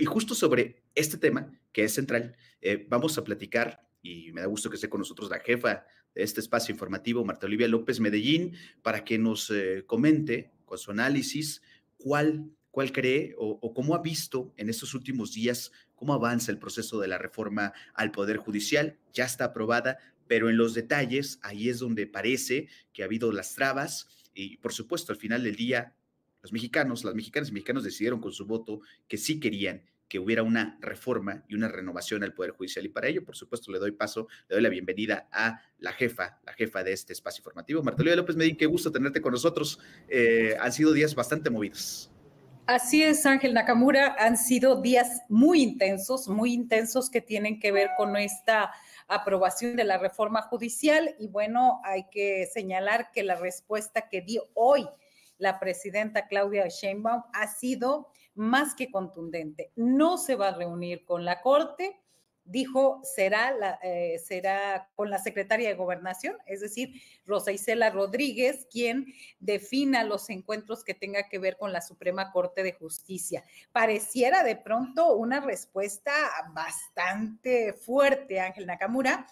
Y justo sobre este tema, que es central, eh, vamos a platicar y me da gusto que esté con nosotros la jefa de este espacio informativo, Marta Olivia López Medellín, para que nos eh, comente con su análisis cuál, cuál cree o, o, cómo ha visto en estos últimos días cómo avanza el proceso de la reforma al Poder Judicial. Ya está aprobada, pero en los detalles ahí es donde parece que ha habido las trabas y, por supuesto, al final del día los mexicanos, las mexicanas y mexicanos decidieron con su voto que sí querían que hubiera una reforma y una renovación al Poder Judicial. Y para ello, por supuesto, le doy paso, le doy la bienvenida a la jefa, la jefa de este espacio informativo, Marta López Medín, qué gusto tenerte con nosotros. Eh, han sido días bastante movidos. Así es, Ángel Nakamura, han sido días muy intensos, muy intensos que tienen que ver con esta aprobación de la reforma judicial y bueno, hay que señalar que la respuesta que dio hoy la presidenta Claudia Sheinbaum ha sido más que contundente. No se va a reunir con la Corte, dijo será, eh, será con la secretaria de Gobernación, es decir, Rosa Isela Rodríguez, quien defina los encuentros que tenga que ver con la Suprema Corte de Justicia. Pareciera de pronto una respuesta bastante fuerte, Ángel Nakamura,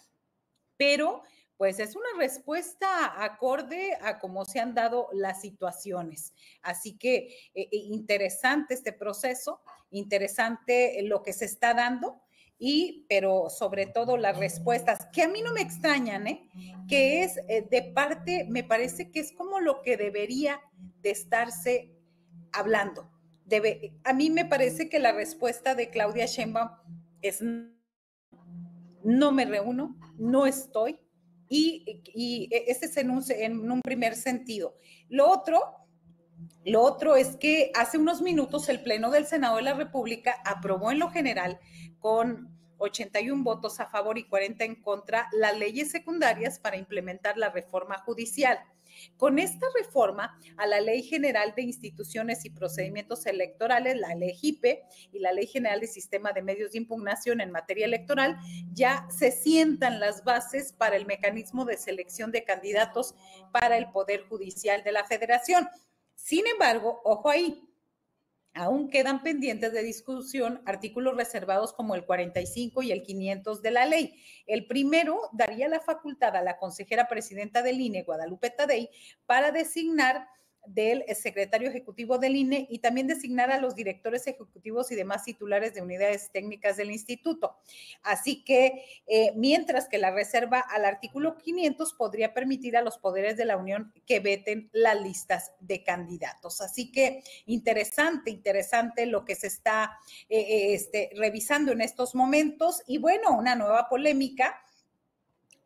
pero pues es una respuesta acorde a cómo se han dado las situaciones. Así que eh, eh, interesante este proceso, interesante lo que se está dando y pero sobre todo las respuestas que a mí no me extrañan, ¿eh? que es de parte, me parece que es como lo que debería de estarse hablando. a mí me parece que la respuesta de Claudia Sheinbaum es no me reúno, no estoy, y, este ese es en un, en un primer sentido. Lo otro lo otro es que hace unos minutos el Pleno del Senado de la República aprobó en lo general con 81 votos a favor y 40 en contra las leyes secundarias para implementar la reforma judicial. Con esta reforma a la Ley General de Instituciones y Procedimientos Electorales, la Ley y la Ley General de Sistema de Medios de Impugnación en materia electoral, ya se sientan las bases para el mecanismo de selección de candidatos para el Poder Judicial de la Federación. Sin embargo, ojo ahí, Aún quedan pendientes de discusión artículos reservados como el 45 y el 500 de la ley. El primero daría la facultad a la consejera presidenta del INE, Guadalupe Tadei, para designar del secretario ejecutivo del INE y también designar a los directores ejecutivos y demás titulares de unidades técnicas del instituto. Así que, eh, mientras que la reserva al artículo 500 podría permitir a los poderes de la Unión que veten las listas de candidatos. Así que, interesante, interesante lo que se está eh, eh, este, revisando en estos momentos. Y bueno, una nueva polémica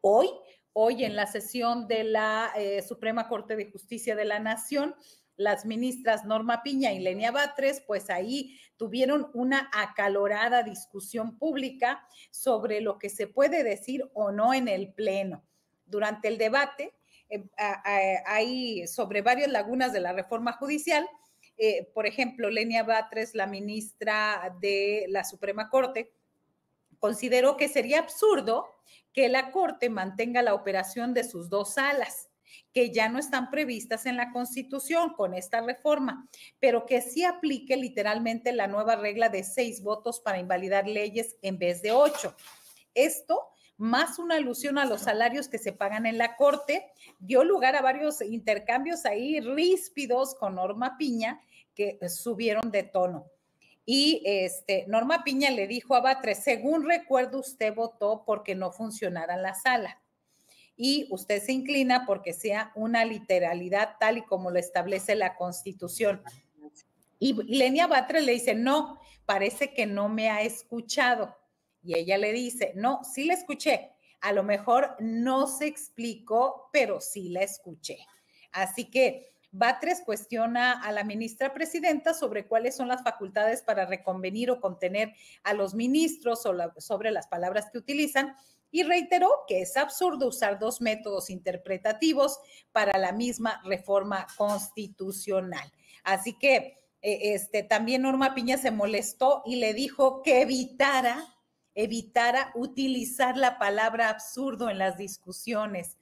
hoy Hoy en la sesión de la eh, Suprema Corte de Justicia de la Nación, las ministras Norma Piña y Lenia Batres, pues ahí tuvieron una acalorada discusión pública sobre lo que se puede decir o no en el Pleno. Durante el debate, hay eh, sobre varias lagunas de la reforma judicial, eh, por ejemplo, Lenia Batres, la ministra de la Suprema Corte, consideró que sería absurdo que la Corte mantenga la operación de sus dos salas que ya no están previstas en la Constitución con esta reforma, pero que sí aplique literalmente la nueva regla de seis votos para invalidar leyes en vez de ocho. Esto, más una alusión a los salarios que se pagan en la Corte, dio lugar a varios intercambios ahí ríspidos con Norma Piña que subieron de tono. Y este, Norma Piña le dijo a Batres, según recuerdo usted votó porque no funcionara la sala y usted se inclina porque sea una literalidad tal y como lo establece la Constitución. Y Lenia Batres le dice, no, parece que no me ha escuchado. Y ella le dice, no, sí la escuché. A lo mejor no se explicó, pero sí la escuché. Así que Batres cuestiona a la ministra presidenta sobre cuáles son las facultades para reconvenir o contener a los ministros sobre las palabras que utilizan y reiteró que es absurdo usar dos métodos interpretativos para la misma reforma constitucional. Así que e, este, también Norma Piña se molestó y le dijo que evitara, evitara utilizar la palabra absurdo en las discusiones.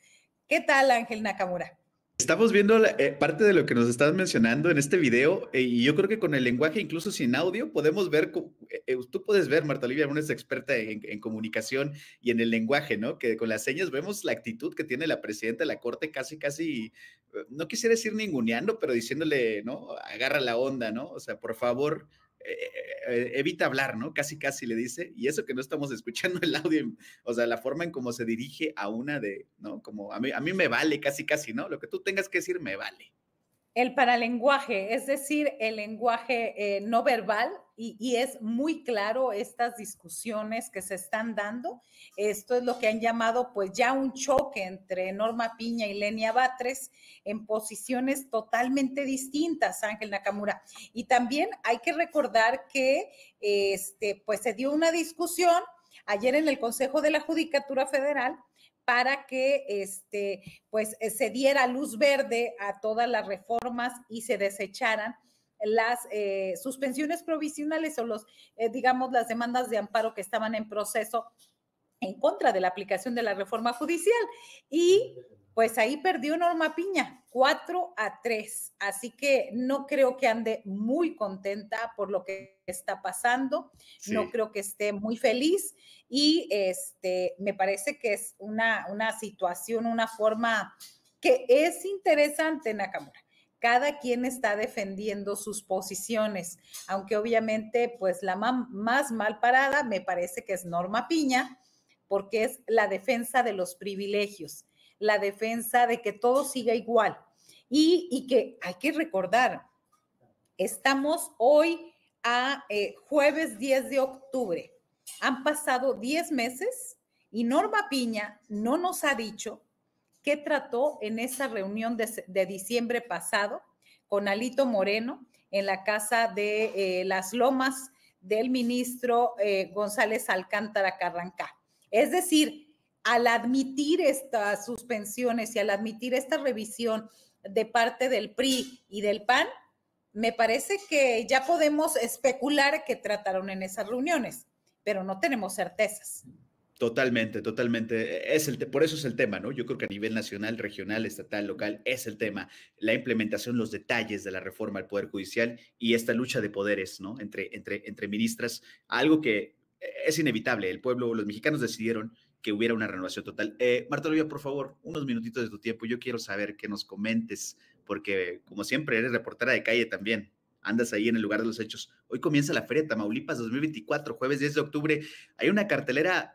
¿Qué tal, Ángel Nakamura? Estamos viendo eh, parte de lo que nos estás mencionando en este video eh, y yo creo que con el lenguaje, incluso sin audio, podemos ver, eh, tú puedes ver, Marta Olivia, una es experta en, comunicación y en el lenguaje, ¿no? Que con las señas vemos la actitud que tiene la presidenta de la Corte casi, casi, no quisiera decir ninguneando, pero diciéndole, ¿no? Agarra la onda, ¿no? O sea, por favor, eh, eh, evita hablar, ¿no? Casi, casi le dice, y eso que no estamos escuchando el audio, o sea, la forma en cómo se dirige a una de, ¿no? Como mí, a mí me vale, casi, casi, ¿no? Lo que tú tengas que decir me vale. El paralenguaje, es decir, el lenguaje eh, no verbal, y, es muy claro estas discusiones que se están dando. Esto es lo que han llamado pues ya un choque entre Norma Piña y Lenia Batres en posiciones totalmente distintas, Ángel Nakamura. Y también hay que recordar que este, pues se dio una discusión ayer en el Consejo de la Judicatura Federal para que este, pues, eh, se diera luz verde a todas las reformas y se desecharan las eh, suspensiones provisionales o los, eh, digamos, las demandas de amparo que estaban en proceso en contra de la aplicación de la reforma judicial. Y pues ahí perdió Norma Piña, 4 a 3. Así que no creo que ande muy contenta por lo que está pasando, no creo que esté muy feliz y este, me parece que es una, una situación, una forma que es interesante, en Nakamura cada quien está defendiendo sus posiciones, aunque obviamente pues la más mal parada me parece que es Norma Piña, porque es la defensa de los privilegios, la defensa de que todo siga igual. Y, que hay que recordar, estamos hoy a eh, jueves 10 de octubre. Han pasado 10 meses y Norma Piña no nos ha dicho qué trató en esa reunión de, diciembre pasado con Alito Moreno en la casa de eh, las lomas del ministro eh, González Alcántara Carrancá. Es decir, al admitir estas suspensiones y al admitir esta revisión de parte del PRI y del PAN, me parece que ya podemos especular que trataron en esas reuniones, pero no tenemos certezas. Totalmente, totalmente. Es el por eso es el tema, ¿no? Yo creo que a nivel nacional, regional, estatal, local, es el tema. La implementación, los detalles de la reforma al Poder Judicial y esta lucha de poderes, ¿no? Entre, entre, entre ministras, algo que e-, es inevitable. El pueblo, los mexicanos decidieron que hubiera una renovación total. Eh, Marta Olivia, por favor, unos minutitos de tu tiempo. Yo quiero saber qué nos comentes, porque como siempre eres reportera de calle también. Andas ahí en el lugar de los hechos. Hoy comienza la Feria Tamaulipas 2024, jueves 10 de octubre. Hay una cartelera